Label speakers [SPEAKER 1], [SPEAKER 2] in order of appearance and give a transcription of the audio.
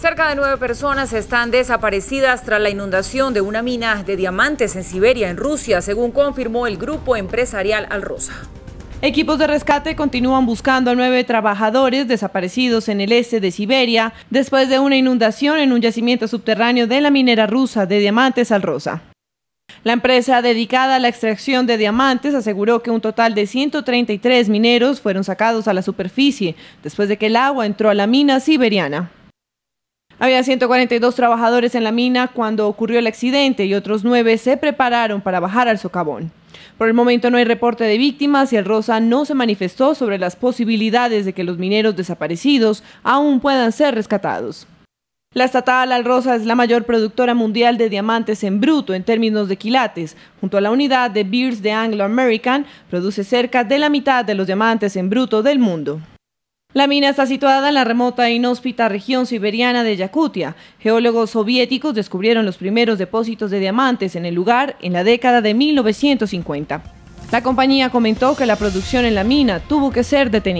[SPEAKER 1] Cerca de nueve personas están desaparecidas tras la inundación de una mina de diamantes en Siberia, en Rusia, según confirmó el grupo empresarial Alrosa. Equipos de
[SPEAKER 2] rescate continúan buscando a nueve trabajadores desaparecidos en el este de Siberia después de una inundación en un yacimiento subterráneo de la minera rusa de diamantes al rosa. La empresa dedicada a la extracción de diamantes aseguró que un total de 133 mineros fueron sacados a la superficie después de que el agua entró a la mina siberiana. Había 142 trabajadores en la mina cuando ocurrió el accidente y otros nueve se prepararon para bajar al socavón. Por el momento no hay reporte de víctimas y el Rosa no se manifestó sobre las posibilidades de que los mineros desaparecidos aún puedan ser rescatados. La estatal Al Rosa es la mayor productora mundial de diamantes en bruto en términos de quilates. Junto a la unidad de Beers de Anglo American, produce cerca de la mitad de los diamantes en bruto del mundo. La mina está situada en la remota e inhóspita región siberiana de Yakutia. Geólogos soviéticos descubrieron los primeros depósitos de diamantes en el lugar en la década de 1950. La compañía comentó que la producción en la mina tuvo que ser detenida.